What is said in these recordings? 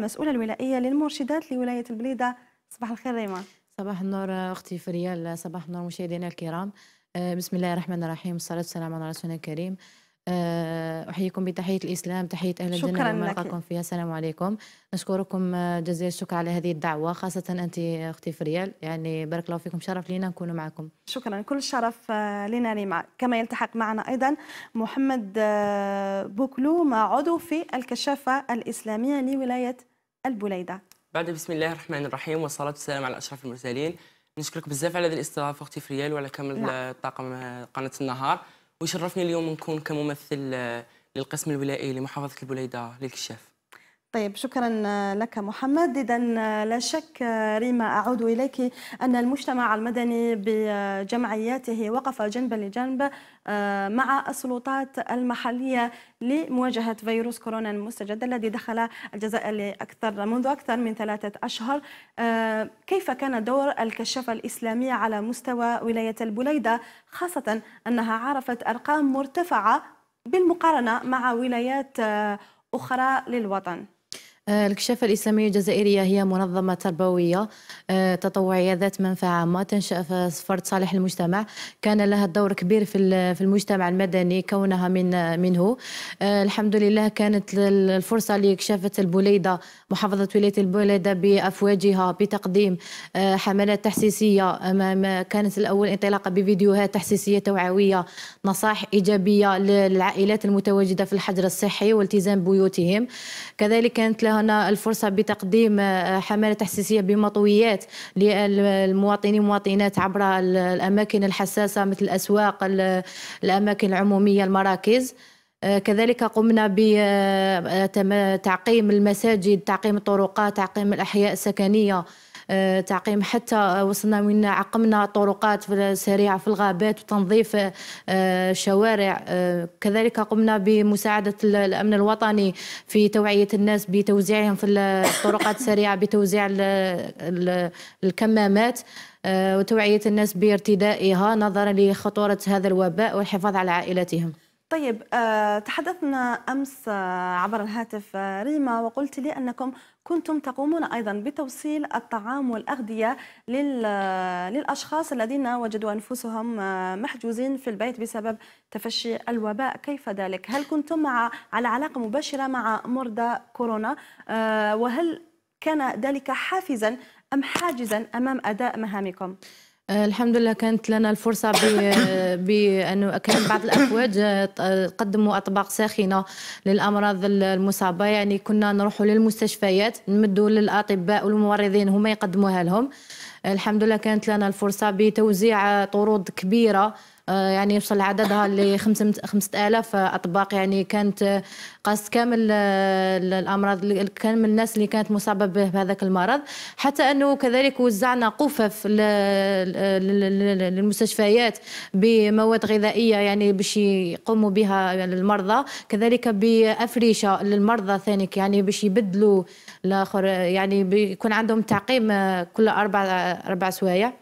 المسؤولة الولائية للمرشدات لولاية البليدة صباح الخير ريما صباح النور أختي فريال صباح النور مشاهدينا الكرام آه، بسم الله الرحمن الرحيم والصلاة والسلام على رسولنا الكريم آه، احييكم بتحيه الاسلام تحيه اهل الجنه لما نلقاكم فيها السلام عليكم نشكركم آه، جزيل الشكر على هذه الدعوه خاصه انت اختي فريال يعني بارك الله فيكم شرف لينا نكون معكم شكرا كل شرف آه، لنا ريما كما يلتحق معنا ايضا محمد بوكلو مع عضو في الكشافه الاسلاميه لولايه البليده بعد بسم الله الرحمن الرحيم والصلاه والسلام على اشرف المرسلين نشكرك بزاف على هذه الاستضافه اختي فريال وعلى كامل نعم. طاقم قناه النهار ويشرفني اليوم نكون كممثل آه، للقسم الولائي لمحافظه البليده للكشاف طيب شكرا لك محمد اذا لا شك ريما اعود اليك ان المجتمع المدني بجمعياته وقف جنبا لجنب آه، مع السلطات المحليه لمواجهه فيروس كورونا المستجد الذي دخل الجزائر لاكثر منذ اكثر من ثلاثه اشهر آه، كيف كان دور الكشافه الاسلاميه على مستوى ولايه البليده خاصه انها عرفت ارقام مرتفعه بالمقارنه مع ولايات آه، اخرى للوطن آه، الكشافة الإسلامية الجزائرية هي منظمة تربوية آه، تطوعية ذات منفعة عامة تنشأ في فرد صالح المجتمع كان لها دور كبير في المجتمع المدني كونها من منه آه، الحمد لله كانت الفرصة لكشافة البوليدة محافظة ولاية البوليدة بأفواجها بتقديم حملات تحسيسية كانت الأول انطلاقة بفيديوهات تحسيسية توعوية نصائح إيجابية للعائلات المتواجدة في الحجر الصحي والتزام بيوتهم كذلك كانت لها هنا الفرصة بتقديم آه، حملة تحسيسية بمطويات للمواطنين والمواطنات عبر الأماكن الحساسة مثل الأسواق الأماكن العمومية المراكز آه، كذلك قمنا بتعقيم آه، المساجد تعقيم الطرقات تعقيم الأحياء السكنية تعقيم حتى وصلنا وين عقمنا طرقات سريعه في الغابات وتنظيف آه، شوارع آه، كذلك قمنا بمساعده الامن الوطني في توعيه الناس بتوزيعهم في الطرقات السريعه بتوزيع الكمامات آه، وتوعيه الناس بارتدائها نظرا لخطوره هذا الوباء والحفاظ على عائلاتهم طيب تحدثنا امس عبر الهاتف ريما وقلت لي انكم كنتم تقومون أيضا بتوصيل الطعام والأغذية للأشخاص الذين وجدوا أنفسهم آه، محجوزين في البيت بسبب تفشي الوباء كيف ذلك؟ هل كنتم مع على علاقة مباشرة مع مرضى كورونا؟ آه، وهل كان ذلك حافزا أم حاجزا أمام أداء مهامكم؟ آه، الحمد لله كانت لنا الفرصة بأنه كان بعض الأفواج آه، آه، قدموا أطباق ساخنة للأمراض المصابة يعني كنا نروح للمستشفيات نمدوا للأطباء والممرضين هما يقدموها لهم الحمد لله كانت لنا الفرصة بتوزيع طرود كبيرة آه، يعني وصل عددها ل 5000 اطباق يعني كانت آه، قاست كامل الامراض آه، كامل الناس اللي كانت مصابه به بهذاك المرض حتى انه كذلك وزعنا قفف للمستشفيات بمواد غذائيه يعني باش يقوموا بها المرضى كذلك بافريشه للمرضى ثاني يعني باش يبدلوا الاخر يعني بيكون عندهم تعقيم كل اربع اربع سوايع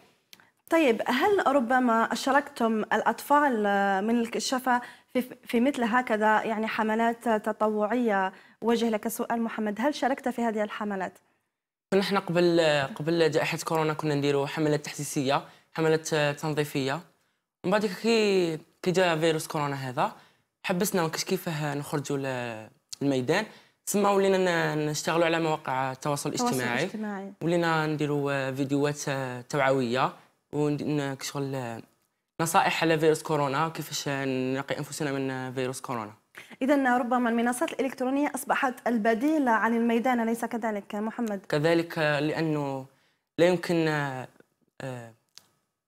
طيب هل ربما شاركتم الأطفال آه، من الكشافة في, في مثل هكذا يعني حملات تطوعية وجه لك سؤال محمد هل شاركت في هذه الحملات؟ نحن قبل قبل جائحة كورونا كنا نديروا حملات تحسيسية حملات آه، تنظيفية ومن بعد كي كي جا فيروس كورونا هذا حبسنا ما كاش كيفاه نخرجوا للميدان تسمى ولينا نشتغلوا على مواقع التواصل الاجتماعي, الاجتماعي. ولينا نديروا آه، فيديوهات توعويه وانك شغل نصائح على فيروس كورونا كيفاش نقي انفسنا من فيروس كورونا إذا ربما المنصات الإلكترونية أصبحت البديل عن الميدان أليس كذلك محمد؟ كذلك لأنه لا يمكن آه،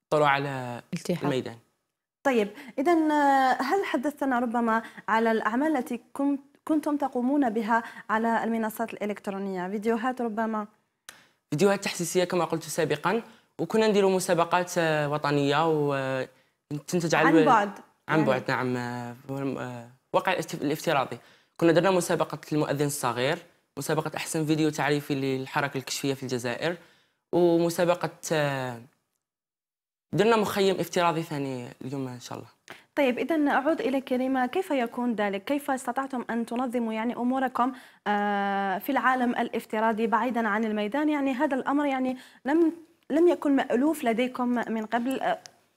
الطلوع على التحق. الميدان طيب إذا آه، هل حدثتنا ربما على الأعمال التي كنت كنتم تقومون بها على المنصات الإلكترونية فيديوهات ربما؟ فيديوهات تحسيسية كما قلت سابقا وكنا نديروا مسابقات آه، وطنيه وتنتج آه، على عن بعد عن يعني؟ بعد نعم آه، واقع الافتراضي كنا درنا مسابقه المؤذن الصغير مسابقه احسن فيديو تعريفي للحركه الكشفيه في الجزائر ومسابقه درنا مخيم افتراضي ثاني اليوم ان شاء الله طيب اذا اعود الى كريمه كيف يكون ذلك كيف استطعتم ان تنظموا يعني اموركم في العالم الافتراضي بعيدا عن الميدان يعني هذا الامر يعني لم لم يكن مألوف لديكم من قبل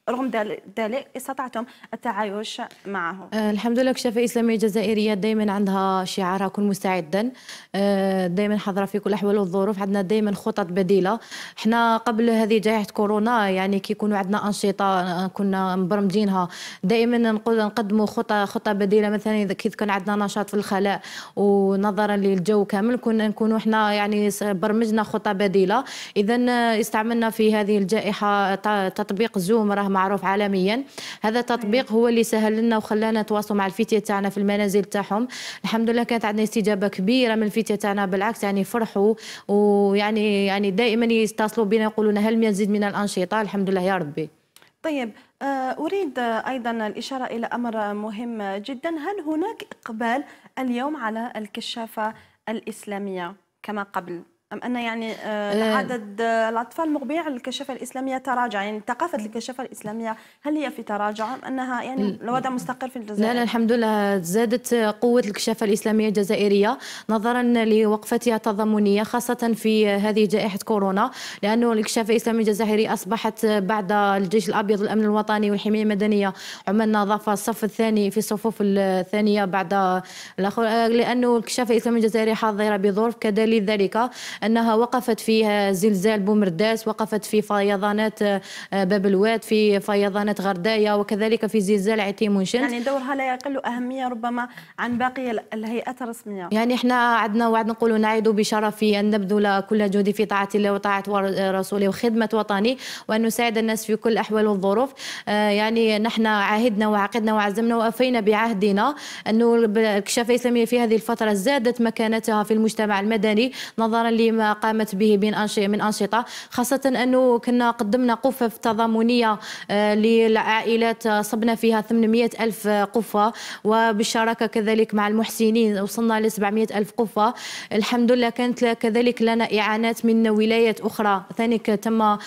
رغم ذلك استطعتم التعايش معه آه، الحمد لله كشافة الإسلامية الجزائرية دائما عندها شعارها كن مستعدا آه، دائما حاضرة في كل أحوال والظروف عندنا دائما خطط بديلة احنا قبل هذه جائحة كورونا يعني كي يكونوا عندنا أنشطة آه، كنا مبرمجينها دائما نقدموا خطة خطة بديلة مثلا إذا كي كان عندنا نشاط في الخلاء ونظرا للجو كامل كنا نكونوا احنا يعني برمجنا خطة بديلة إذا استعملنا في هذه الجائحة تطبيق زوم راه معروف عالميا هذا التطبيق هو اللي سهل لنا وخلانا نتواصلوا مع الفتية تاعنا في المنازل تاعهم الحمد لله كانت عندنا استجابة كبيرة من الفتية تاعنا بالعكس يعني فرحوا ويعني يعني دائما يتصلوا بنا يقولوا لنا هل مزيد من الأنشطة الحمد لله يا ربي طيب آه، أريد أيضا الإشارة إلى أمر مهم جدا هل هناك إقبال اليوم على الكشافة الإسلامية كما قبل؟ أم أن يعني آه، آه. عدد آه، الأطفال المغبيه على الكشافة الإسلامية تراجع يعني ثقافة الكشافة الإسلامية هل هي في تراجع أم أنها يعني الوضع مستقر في الجزائر؟ لا لا الحمد لله زادت قوة الكشافة الإسلامية الجزائرية نظرا لوقفتها التضامنية خاصة في هذه جائحة كورونا لأنه الكشافة الإسلامية الجزائرية أصبحت بعد الجيش الأبيض والأمن الوطني والحماية المدنية عملنا ضاف الصف الثاني في الصفوف الثانية بعد لأنه الكشافة الإسلامية الجزائرية حاضرة بظروف كذلك ذلك انها وقفت في زلزال بومرداس وقفت في فيضانات آه، باب الواد في فيضانات غردايه وكذلك في زلزال عتيمونشن منشن يعني دورها لا يقل اهميه ربما عن باقي الهيئات الرسميه يعني احنا عدنا وعد نقول نعيد بشرف ان نبذل كل جهدي في طاعه الله وطاعه رسوله وخدمه وطني وان نساعد الناس في كل الاحوال والظروف آه، يعني نحن عهدنا وعقدنا وعزمنا وافينا بعهدنا انه الكشافه الاسلاميه في هذه الفتره زادت مكانتها في المجتمع المدني نظرا ل ما قامت به من أنشطة خاصة أنه كنا قدمنا قفف تضامنية آه، للعائلات آه، صبنا فيها 800 ألف قفة وبالشراكة كذلك مع المحسنين وصلنا ل 700 ألف قفة الحمد لله كانت كذلك لنا إعانات من ولايات أخرى ثانيك تم آه،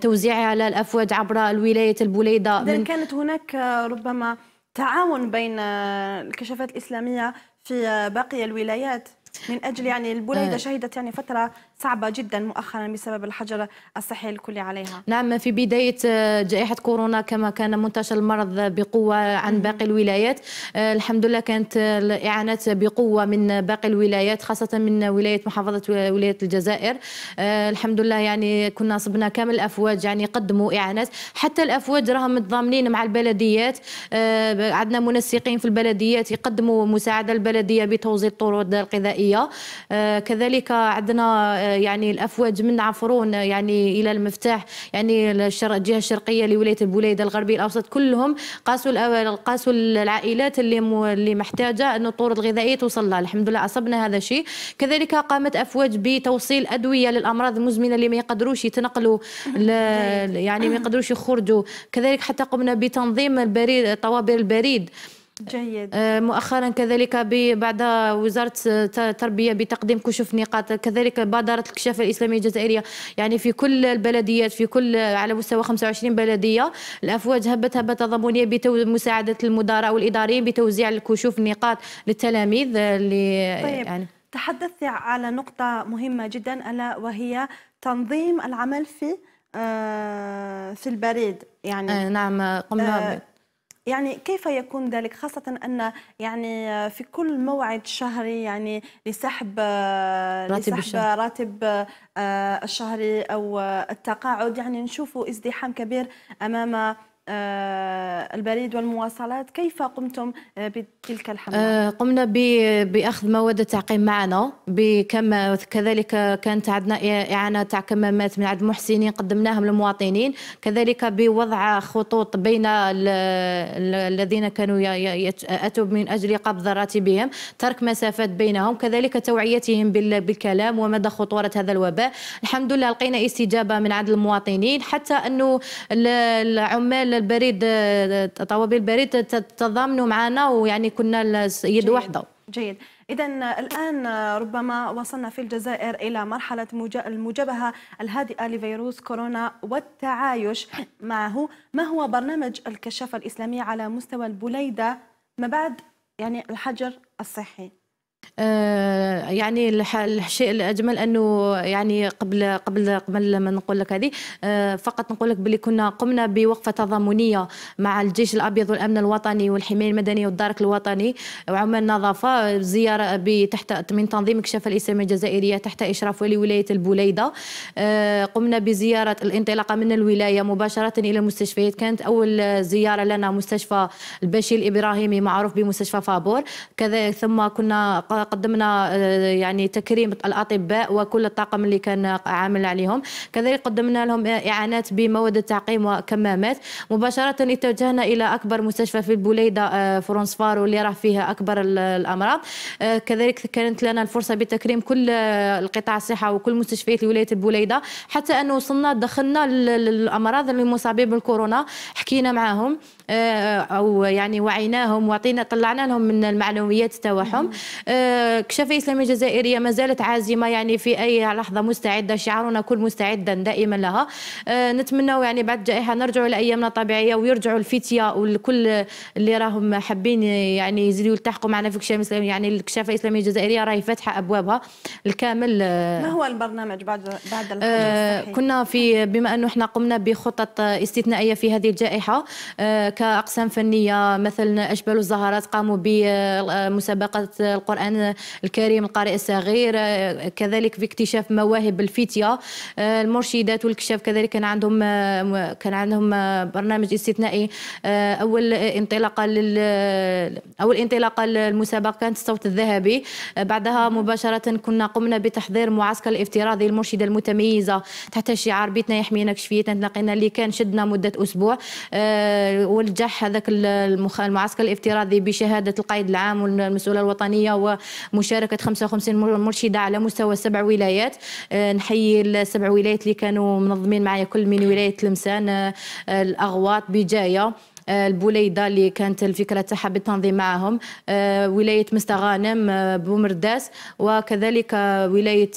توزيعها على الأفواج عبر الولاية البوليدة إذا كانت هناك ربما تعاون بين الكشافات الإسلامية في باقي الولايات من اجل يعني البوليده آه. شهدت يعني فتره صعبه جدا مؤخرا بسبب الحجر الصحي الكلي عليها. نعم في بدايه آه، جائحه كورونا كما كان منتشر المرض بقوه عن باقي الولايات آه الحمد لله كانت آه، الاعانات بقوه من باقي الولايات خاصه من ولايه محافظه ولايه الجزائر آه الحمد لله يعني كنا صبنا كامل الافواج يعني قدموا اعانات حتى الافواج راهم متضامنين مع البلديات آه، عندنا منسقين في البلديات يقدموا مساعده البلديه بتوزيع الطرود الغذائيه الغذائيه آه، كذلك عندنا آه، يعني الافواج من عفرون آه، يعني الى المفتاح يعني الجهه الشرقيه لولايه البوليده الغربي الاوسط كلهم قاسوا قاسوا العائلات اللي اللي محتاجه انه الطرق الغذائيه توصل لها الحمد لله اصبنا هذا الشيء كذلك قامت افواج بتوصيل ادويه للامراض المزمنه اللي ما يقدروش يتنقلوا يعني ما يقدروش يخرجوا كذلك حتى قمنا بتنظيم البريد طوابير البريد جيد آه، مؤخرا كذلك بعد وزاره التربيه آه، بتقديم كشوف نقاط كذلك بادرت الكشافه الاسلاميه الجزائريه يعني في كل البلديات في كل على مستوى 25 بلديه الافواج هبت هبه تضامنيه بمساعده المدراء والاداريين بتوزيع الكشوف النقاط للتلاميذ اللي آه، طيب. يعني تحدثت على نقطة مهمة جدا ألا وهي تنظيم العمل في في البريد يعني آه نعم قمنا يعني كيف يكون ذلك خاصة أن يعني في كل موعد شهري يعني لسحب آه، راتب لسحب راتب آه، الشهري أو التقاعد يعني نشوف ازدحام كبير أمام آه، البريد والمواصلات كيف قمتم آه، بتلك الحملة؟ آه، قمنا بأخذ مواد التعقيم معنا بكم كذلك كانت عندنا إعانة تاع كمامات من عند محسنين قدمناهم للمواطنين كذلك بوضع خطوط بين الذين كانوا أتوا من أجل قبض راتبهم ترك مسافات بينهم كذلك توعيتهم بالكلام ومدى خطورة هذا الوباء الحمد لله لقينا استجابة من عند المواطنين حتى أنه العمال البريد طوابير البريد تضامنوا معنا ويعني كنا يد واحده جيد إذا الآن ربما وصلنا في الجزائر إلى مرحلة المجابهة الهادئة لفيروس كورونا والتعايش معه ما هو برنامج الكشافة الإسلامية على مستوى البليدة ما بعد يعني الحجر الصحي آه، يعني الشيء الاجمل انه يعني قبل قبل قبل ما نقول لك هذه آه، فقط نقول لك باللي كنا قمنا بوقفه تضامنيه مع الجيش الابيض والامن الوطني والحمايه المدنيه والدرك الوطني وعمال النظافه زياره تحت من تنظيم كشف الاسلاميه الجزائريه تحت اشراف ولي ولايه البوليده آه، قمنا بزياره الانطلاقه من الولايه مباشره الى المستشفيات كانت اول زياره لنا مستشفى البشير الابراهيمي معروف بمستشفى فابور كذا ثم كنا قدمنا آه، يعني تكريم الاطباء وكل الطاقم اللي كان عامل عليهم كذلك قدمنا لهم اعانات بمواد التعقيم وكمامات مباشره اتجهنا الى اكبر مستشفى في البوليده آه، فرونس فارو اللي راه فيها اكبر الامراض آه، كذلك كانت لنا الفرصه بتكريم كل القطاع الصحه وكل مستشفيات ولايه البوليده حتى انه وصلنا دخلنا الامراض المصابين بالكورونا حكينا معاهم آه، او يعني وعيناهم وعطينا طلعنا لهم من المعنويات تاعهم آه، كشافه الاسلاميه الجزائريه ما زالت عازمه يعني في اي لحظه مستعده شعارنا كل مستعدا دائما لها آه، نتمنى يعني بعد الجائحه نرجعوا لايامنا الطبيعيه ويرجعوا الفتيه والكل اللي راهم حابين يعني يزيدوا يلتحقوا معنا في الكشافه يعني الكشافه الاسلاميه الجزائريه راهي فاتحه ابوابها الكامل ما هو البرنامج بعد بعد كنا في بما انه احنا قمنا بخطط استثنائيه في هذه الجائحه كأقسام فنية مثلا اشبال الزهرات قاموا بمسابقة القرآن الكريم القارئ الصغير كذلك باكتشاف مواهب الفتية المرشدات والكشاف كذلك كان عندهم كان عندهم برنامج استثنائي أول انطلاقة لل أول انطلاقة للمسابقة كانت الصوت الذهبي بعدها مباشرة كنا قمنا بتحضير معسكر الافتراضي المرشدة المتميزة تحت شعار بيتنا يحمينا كشفيتنا تلاقينا اللي كان شدنا مدة أسبوع آه، نجح هذاك المعسكر الافتراضي بشهاده القائد العام والمسؤوله الوطنيه ومشاركه 55 مرشده على مستوى سبع ولايات آه، نحيي السبع ولايات اللي كانوا منظمين معايا كل من ولايه تلمسان آه، الاغواط بجايه آه، البوليده اللي كانت الفكره تاعها بالتنظيم معهم ولايه مستغانم بومرداس وكذلك ولايه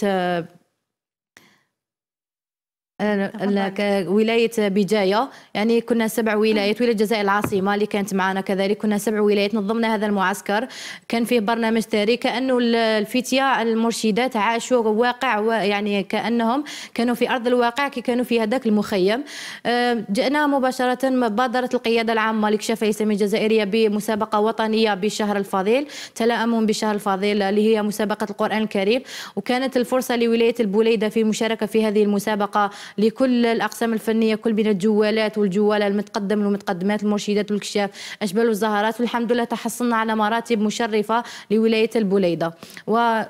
ولايه بجايه يعني كنا سبع ولايات ولايه الجزائر العاصمه اللي كانت معنا كذلك كنا سبع ولايات نظمنا هذا المعسكر كان فيه برنامج ثري كانه الفتيه المرشدات عاشوا واقع يعني كانهم كانوا في ارض الواقع كي كانوا في هذاك المخيم آه، جئنا مباشره بادرت القياده العامه لكشافة يسمي الجزائريه بمسابقه وطنيه بشهر الفضيل تلائم بشهر الفضيل اللي هي مسابقه القران الكريم وكانت الفرصه لولايه البوليده في مشاركه في هذه المسابقه لكل الاقسام الفنيه كل بين الجوالات والجواله المتقدم والمتقدمات المرشدات والكشاف اشبال والزهرات والحمد لله تحصلنا على مراتب مشرفه لولايه البوليده و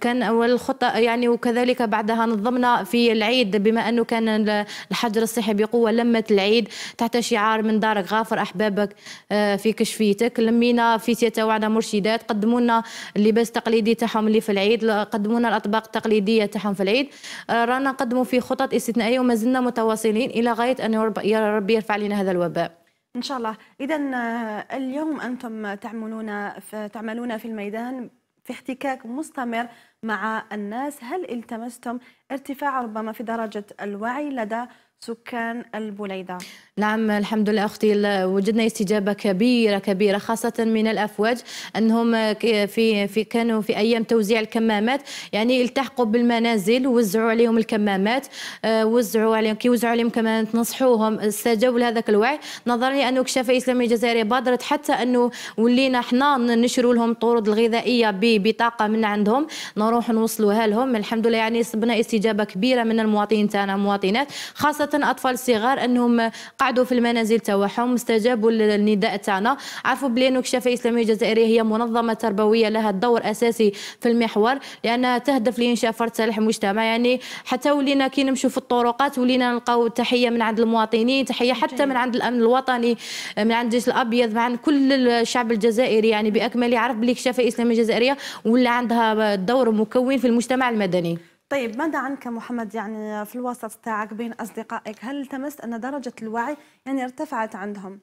كان اول الخطة يعني وكذلك بعدها نظمنا في العيد بما أنه كان الحجر الصحي بقوة لمة العيد تحت شعار من دارك غافر أحبابك آه، في كشفيتك لمينا في تيتاوعنا مرشدات قدموا لنا اللباس التقليدي تاعهم اللي في العيد قدموا لنا الأطباق التقليدية تاعهم في العيد آه، رانا قدموا في خطط استثنائية وما زلنا متواصلين إلى غاية أن يا ربي يرفع لنا هذا الوباء ان شاء الله اذا آه، اليوم انتم تعملون تعملون في الميدان في احتكاك مستمر مع الناس هل التمستم ارتفاع ربما في درجة الوعي لدى سكان البليدة نعم الحمد لله أختي وجدنا استجابة كبيرة كبيرة خاصة من الأفواج أنهم في في كانوا في أيام توزيع الكمامات يعني التحقوا بالمنازل ووزعوا عليهم الكمامات آه، وزعوا عليهم كي وزعوا عليهم كمامات نصحوهم استجابوا لهذاك الوعي نظرا لأنه كشافة إسلامية الجزائرية بادرت حتى أنه ولينا حنا نشروا لهم الطرود الغذائية ببطاقة من عندهم نروح نوصلوها لهم الحمد لله يعني صبنا استجابة كبيرة من المواطنين تاعنا المواطنات خاصة خاصه اطفال صغار انهم قعدوا في المنازل تاعهم استجابوا للنداء تاعنا عرفوا بلي انه كشافه الاسلاميه الجزائريه هي منظمه تربويه لها الدور اساسي في المحور لانها تهدف لانشاء فرد صالح المجتمع يعني حتى ولينا كي نمشوا في الطرقات ولينا نلقاو تحيه من عند المواطنين تحيه حتى من عند الامن الوطني من عند الجيش الابيض مع كل الشعب الجزائري يعني باكمله عرف بلي كشافه الاسلاميه الجزائريه ولا عندها دور مكون في المجتمع المدني طيب ماذا عنك محمد يعني في الوسط تاعك بين اصدقائك هل تمست ان درجه الوعي يعني ارتفعت عندهم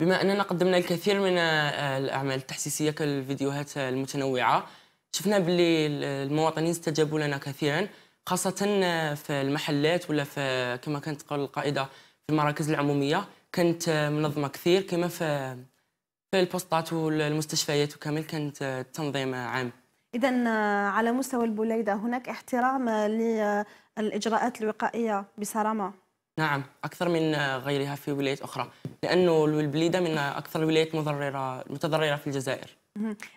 بما اننا قدمنا الكثير من آه، الاعمال التحسيسيه كالفيديوهات المتنوعه شفنا باللي المواطنين استجابوا لنا كثيرا خاصه آه، في المحلات ولا في كما كانت تقول القائده في المراكز العموميه كانت آه، منظمه كثير كما في في البوستات والمستشفيات وكامل كانت التنظيم عام إذا آه، على مستوى البوليده هناك احترام آه، للإجراءات آه، الوقائية بصرامة نعم أكثر من غيرها في ولايات أخرى لأنه البليدة من أكثر الولايات مضررة متضررة في الجزائر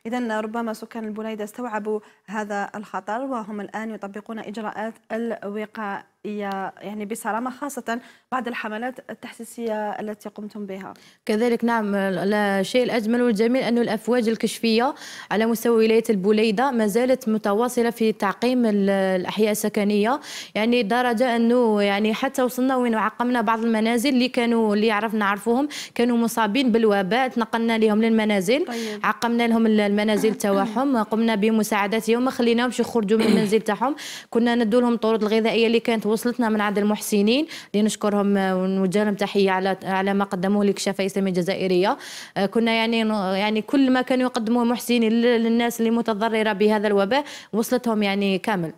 إذا ربما سكان البوليده استوعبوا هذا الخطر وهم الآن يطبقون إجراءات الوقائية يعني بصرامة خاصة بعد الحملات التحسيسية التي قمتم بها كذلك نعم الشيء الأجمل والجميل أن الأفواج الكشفية على مستوى ولاية البوليدة ما زالت متواصلة في تعقيم الأحياء السكنية يعني درجة أنه يعني حتى وصلنا وين عقمنا بعض المنازل اللي كانوا اللي عرفنا نعرفوهم كانوا مصابين بالوباء تنقلنا لهم للمنازل طيب. عقمنا لهم المنازل تاعهم قمنا بمساعدتهم ما خليناهمش يخرجوا من المنزل تاعهم كنا ندولهم الطرود الغذائية اللي كانت وصلتنا من عند المحسنين اللي نشكرهم آه، ونوجه لهم تحيه على على ما قدموه للكشافه الاسلاميه الجزائريه آه، كنا يعني يعني كل ما كانوا يقدموه محسنين للناس اللي متضرره بهذا الوباء وصلتهم يعني كامل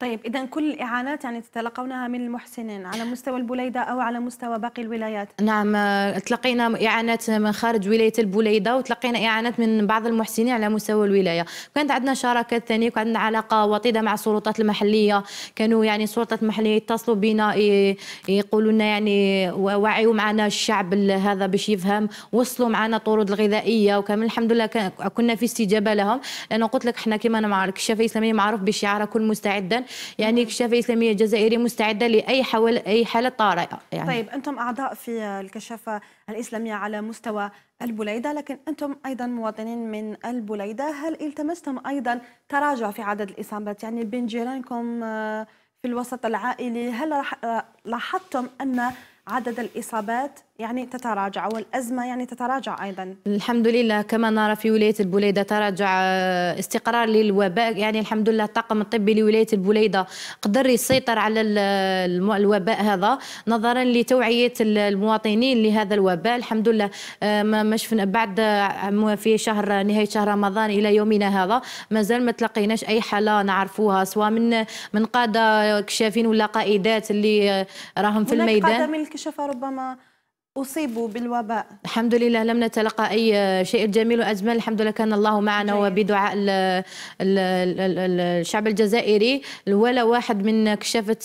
طيب إذا كل الإعانات يعني تتلقونها من المحسنين على مستوى البليدة أو على مستوى باقي الولايات؟ نعم آه، تلقينا إعانات من خارج ولاية البليدة وتلقينا إعانات من بعض المحسنين على مستوى الولاية كانت عندنا شراكات ثانية وعندنا عندنا علاقة وطيدة مع السلطات المحلية كانوا يعني السلطات المحلية يتصلوا بنا يقولوا لنا يعني وعيوا معنا الشعب هذا باش يفهم وصلوا معنا طرود الغذائية وكمان الحمد لله كنا في استجابة لهم لأنه قلت لك احنا كما أنا مع الكشافة الإسلامية معروف بشعار كل مستعدا يعني الكشافه الاسلاميه الجزائريه مستعدة لأي حول أي حالة طارئة يعني. طيب أنتم أعضاء في الكشافة الإسلامية على مستوى البليدة لكن أنتم أيضا مواطنين من البليدة هل التمستم أيضا تراجع في عدد الإصابات يعني بين جيرانكم آه، في الوسط العائلي هل آه، لاحظتم أن عدد الإصابات يعني تتراجع والأزمة يعني تتراجع أيضا الحمد لله كما نرى في ولاية البوليدة تراجع آه، استقرار للوباء يعني الحمد لله الطاقم الطبي لولاية البوليدة قدر يسيطر على الوباء هذا نظرا لتوعية المواطنين لهذا الوباء الحمد لله آه، ما شفنا بعد آه، في شهر نهاية شهر رمضان إلى يومنا هذا مازال ما تلقيناش أي حالة نعرفوها سواء من من قادة كشافين ولا قائدات اللي راهم في الميدان قادة من الكشافة ربما أصيبوا بالوباء الحمد لله لم نتلقى أي شيء جميل وأجمل الحمد لله كان الله معنا جيد. طيب. وبدعاء الـ الـ الـ الشعب الجزائري ولا واحد من كشافة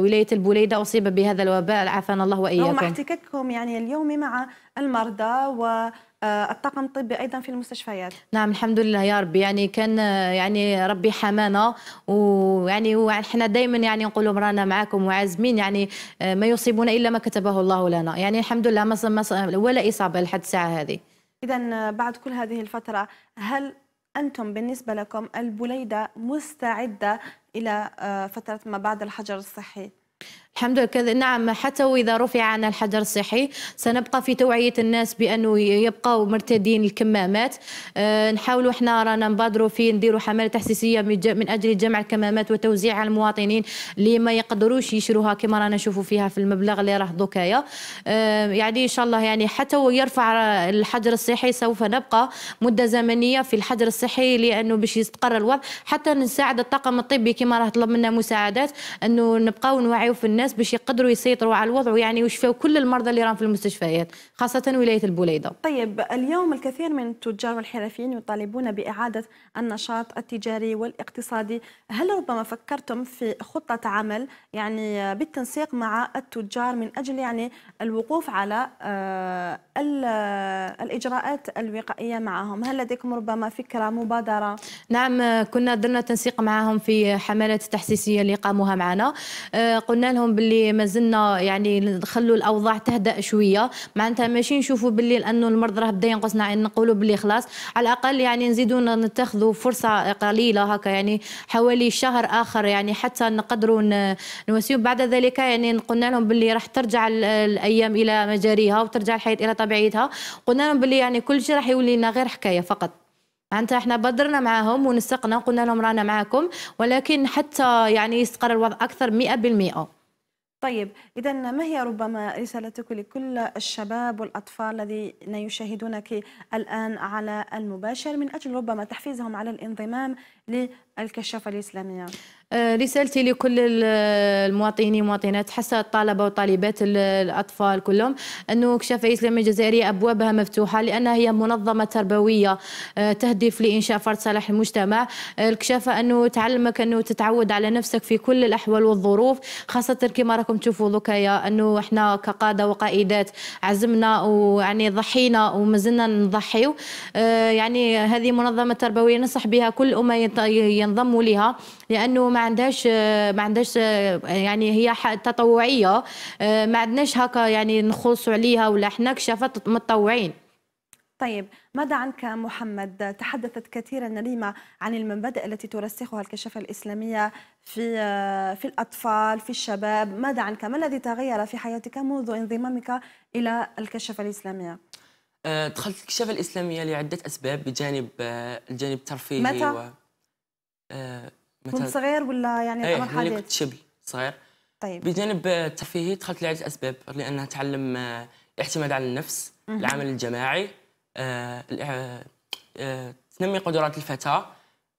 ولاية البوليدة أصيب بهذا الوباء عافانا الله وإياكم مع احتكاككم يعني اليوم مع المرضى و آه، الطاقم الطبي ايضا في المستشفيات نعم الحمد لله يا ربي يعني كان آه، يعني ربي حمانا ويعني وحنا دائما يعني نقولوا رانا معاكم وعازمين يعني آه، ما يصيبنا الا ما كتبه الله لنا يعني الحمد لله ما ولا اصابه لحد الساعه هذه اذا بعد كل هذه الفتره هل انتم بالنسبه لكم البليده مستعده الى فتره ما بعد الحجر الصحي الحمد لله كذا نعم حتى وإذا رفع عن الحجر الصحي سنبقى في توعية الناس بأنه يبقوا مرتدين الكمامات آه، نحاولوا احنا رانا نبادروا في نديروا حملة تحسيسية من أجل جمع الكمامات وتوزيعها على المواطنين اللي ما يقدروش يشروها كما رانا نشوفوا فيها في المبلغ اللي راه دوكايا آه، يعني إن شاء الله يعني حتى ويرفع الحجر الصحي سوف نبقى مدة زمنية في الحجر الصحي لأنه باش يستقر الوضع حتى نساعد الطاقم الطبي كما راه طلب منا مساعدات أنه نبقاو نوعيو في الناس الناس باش يقدروا يسيطروا على الوضع ويعني ويشفوا كل المرضى اللي راهم في المستشفيات خاصه ولايه البوليده طيب اليوم الكثير من التجار والحرفيين يطالبون باعاده النشاط التجاري والاقتصادي هل ربما فكرتم في خطه عمل يعني بالتنسيق مع التجار من اجل يعني الوقوف على آه، الاجراءات الوقائيه معهم هل لديكم ربما فكره مبادره نعم كنا درنا تنسيق معهم في حملات تحسيسيه اللي قاموها معنا آه، قلنا لهم باللي مازلنا يعني نخلوا الاوضاع تهدا شويه معناتها ماشي نشوفوا باللي لانه المرض راه بدا ينقصنا يعني نقولوا باللي خلاص على الاقل يعني نزيدوا نتخذوا فرصه قليله هكا يعني حوالي شهر اخر يعني حتى نقدروا نوسيو بعد ذلك يعني قلنا لهم باللي راح ترجع الايام الى مجاريها وترجع الحياه الى طبيعتها قلنا لهم باللي يعني كل شيء راح يولي لنا غير حكايه فقط معناتها احنا بدرنا معاهم ونسقنا وقلنا لهم رانا معاكم ولكن حتى يعني يستقر الوضع اكثر 100% طيب إذا ما هي ربما رسالتك لكل الشباب والأطفال الذين يشاهدونك الآن على المباشر من أجل ربما تحفيزهم على الانضمام للكشافة الإسلامية؟ آه، رسالتي لكل المواطنين والمواطنات حتى الطلبة والطالبات الأطفال كلهم أنه كشافة إسلامية الجزائرية أبوابها مفتوحة لأنها هي منظمة تربوية آه، تهدف لإنشاء فرد صالح المجتمع آه، الكشافة أنه تعلمك أنه تتعود على نفسك في كل الأحوال والظروف خاصة كما راكم تشوفوا ذكايا أنه إحنا كقادة وقائدات عزمنا ويعني ضحينا ومازلنا نضحيو يعني هذه منظمة تربوية ننصح بها كل أمة ينضموا لها لأنه ما عندهاش ما عندهاش يعني هي تطوعيه ما عندناش هكا يعني نخلصوا عليها ولا حنا كشافات متطوعين طيب ماذا عنك محمد تحدثت كثيرا ريما عن المبادئ التي ترسخها الكشافة الإسلامية في في الأطفال في الشباب ماذا عنك ما الذي تغير في حياتك منذ انضمامك إلى الكشافة الإسلامية أه، دخلت الكشافة الإسلامية لعدة أسباب بجانب الجانب الترفيهي متى؟ و... أه، كنت صغير ولا يعني الامر إيه، حادث؟ كنت شبل صغير طيب بجانب آه، الترفيهي دخلت لعده اسباب لانها تعلم آه، الاعتماد على النفس العمل الجماعي آه، آه، آه، تنمي قدرات الفتاه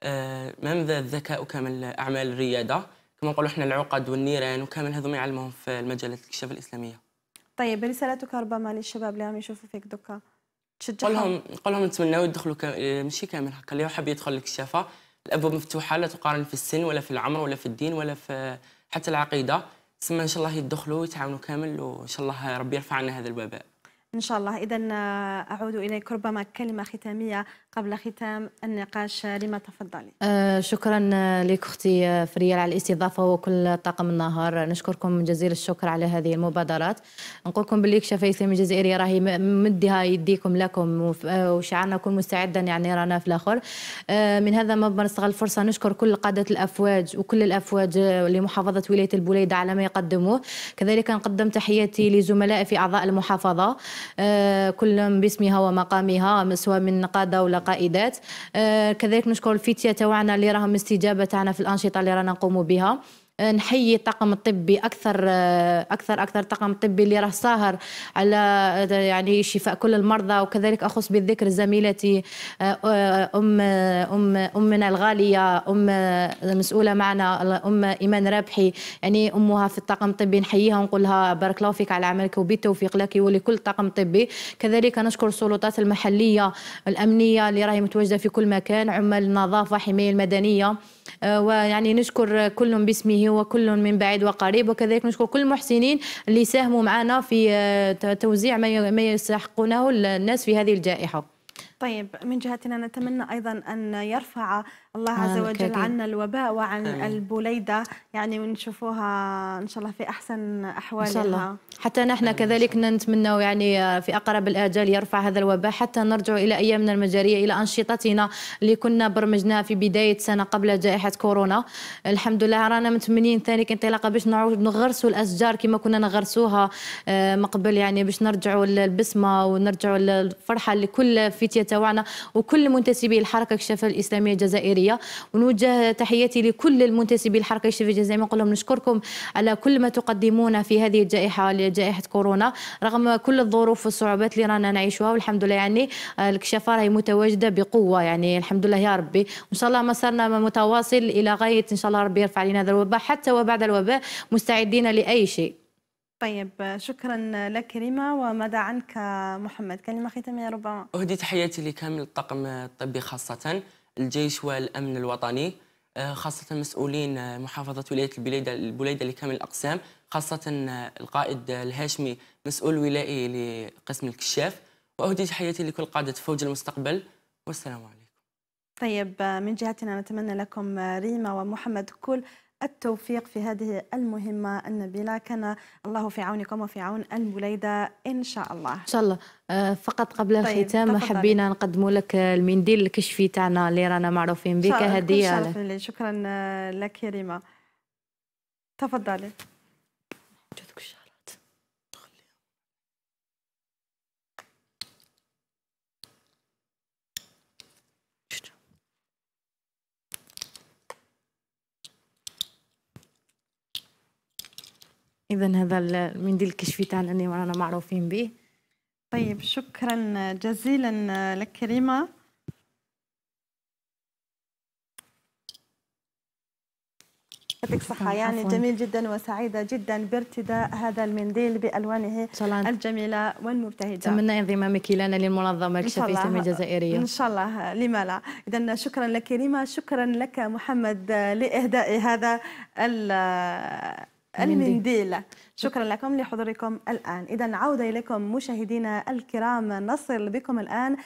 آه، مهم الذكاء وكامل اعمال الرياده كما نقولوا احنا العقد والنيران وكامل هذوما يعلموهم في المجالات الكشافه الاسلاميه طيب رسالتك ربما للشباب اللي راهم يشوفوا فيك دوكا تشجعهم قلهم لهم نتمناو يدخلوا كامل ماشي كامل هكا اللي يحب يدخل الكشافه الابواب مفتوحه لا تقارن في السن ولا في العمر ولا في الدين ولا في حتى العقيده تسمى ان شاء الله يدخلوا ويتعاونوا كامل وان شاء الله ربي يرفع عنا هذا الوباء ان شاء الله اذا آه، اعود اليك ربما كلمه ختاميه قبل ختام النقاش لما تفضلي آه شكرا لك اختي فريال على الاستضافه وكل طاقم النهار نشكركم جزيل الشكر على هذه المبادرات نقول لكم باللي الشفافيه الجزائريه راهي مدها يديكم لكم وشعارنا كل مستعدا يعني رانا في الاخر آه من هذا ما نستغل الفرصه نشكر كل قاده الافواج وكل الافواج لمحافظه ولايه البوليده على ما يقدموه كذلك نقدم تحياتي لزملائي في اعضاء المحافظه آه كل باسمها ومقامها سواء من قاده ولا القائدات آه، كذلك نشكر الفتية تاعنا اللي راهم استجابة تاعنا في الأنشطة اللي رانا نقوم بها أه، نحيي الطاقم الطبي اكثر أه، اكثر اكثر طاقم طبي اللي راه ساهر على أه، يعني شفاء كل المرضى وكذلك اخص بالذكر زميلتي ام ام امنا الغاليه ام المسؤوله معنا ام ايمان رابحي يعني امها في الطاقم الطبي نحييها ونقول لها بارك الله فيك على عملك وبالتوفيق لك ولكل الطاقم الطبي كذلك نشكر السلطات المحليه الامنيه اللي راهي متواجده في كل مكان عمال النظافه حمايه المدنيه آه، ويعني نشكر كل باسمه وكل من بعيد وقريب وكذلك نشكر كل المحسنين اللي ساهموا معنا في آه، توزيع ما يستحقونه الناس في هذه الجائحه طيب من جهتنا نتمنى أيضا أن يرفع الله عز وجل عنا الوباء وعن البوليده البليدة يعني ونشوفوها إن شاء الله في أحسن أحوالها إن شاء الله. حتى نحن كذلك نتمنى يعني في أقرب الآجال يرفع هذا الوباء حتى نرجع إلى أيامنا المجارية إلى أنشطتنا اللي كنا برمجناها في بداية سنة قبل جائحة كورونا الحمد لله رانا متمنين ثاني انطلاقة باش نعود نغرسوا الأشجار كما كنا نغرسوها آه، مقبل يعني باش نرجعوا للبسمة ونرجعوا للفرحة لكل فتية تاعنا وكل منتسبي الحركه الشفا الاسلاميه الجزائريه ونوجه تحياتي لكل المنتسبي الحركه الشفا الجزائريه نقول لهم نشكركم على كل ما تقدمون في هذه الجائحه جائحه كورونا رغم كل الظروف والصعوبات اللي رانا نعيشها والحمد لله يعني آه، الكشافه راهي متواجده بقوه يعني الحمد لله يا ربي وان شاء الله مسارنا متواصل الى غايه ان شاء الله ربي يرفع علينا هذا الوباء حتى وبعد الوباء مستعدين لاي شيء طيب شكرا لك ريما وماذا عنك محمد كلمة ختامية ربما أهدي تحياتي لكامل الطاقم الطبي خاصة الجيش والأمن الوطني خاصة مسؤولين محافظة ولاية البليدة البليدة لكامل الأقسام خاصة القائد الهاشمي مسؤول ولائي لقسم الكشاف وأهدي تحياتي لكل قادة فوج المستقبل والسلام عليكم طيب من جهتنا نتمنى لكم ريما ومحمد كل التوفيق في هذه المهمة النبيلة كان الله في عونكم وفي عون المليدة إن شاء الله إن شاء الله آه، فقط قبل طيب، الختام طيب. حبينا نقدم لك المنديل الكشفي تاعنا اللي رانا معروفين بك هدية آه، شكرا آه، لك يا ريما تفضلي اذا هذا المنديل الكشفي تاعنا اللي رانا معروفين به طيب شكرا جزيلا لك كريمه يعطيك الصحة يعني عفواً. جميل جدا وسعيدة جدا بارتداء هذا المنديل بألوانه شلان. الجميلة والمبتهجة أتمنى انضمامك لنا للمنظمة الإسلامية الجزائرية إن شاء الله لما لا إذا شكرا لك ريما شكرا لك محمد لإهداء هذا المنديل شكرا لكم لحضوركم الآن إذا عودة إليكم مشاهدينا الكرام نصل بكم الآن